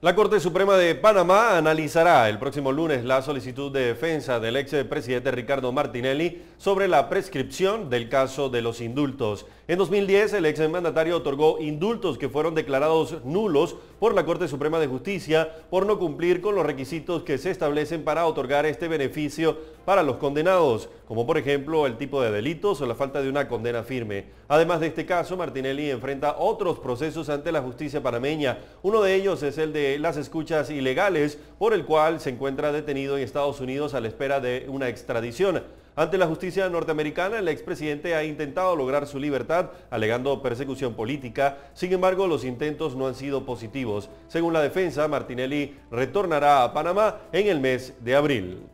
La Corte Suprema de Panamá analizará el próximo lunes la solicitud de defensa del ex presidente Ricardo Martinelli sobre la prescripción del caso de los indultos. En 2010, el ex mandatario otorgó indultos que fueron declarados nulos por la Corte Suprema de Justicia por no cumplir con los requisitos que se establecen para otorgar este beneficio para los condenados, como por ejemplo el tipo de delitos o la falta de una condena firme. Además de este caso, Martinelli enfrenta otros procesos ante la justicia panameña. Uno de ellos es el de las escuchas ilegales, por el cual se encuentra detenido en Estados Unidos a la espera de una extradición. Ante la justicia norteamericana, el expresidente ha intentado lograr su libertad alegando persecución política. Sin embargo, los intentos no han sido positivos. Según la defensa, Martinelli retornará a Panamá en el mes de abril.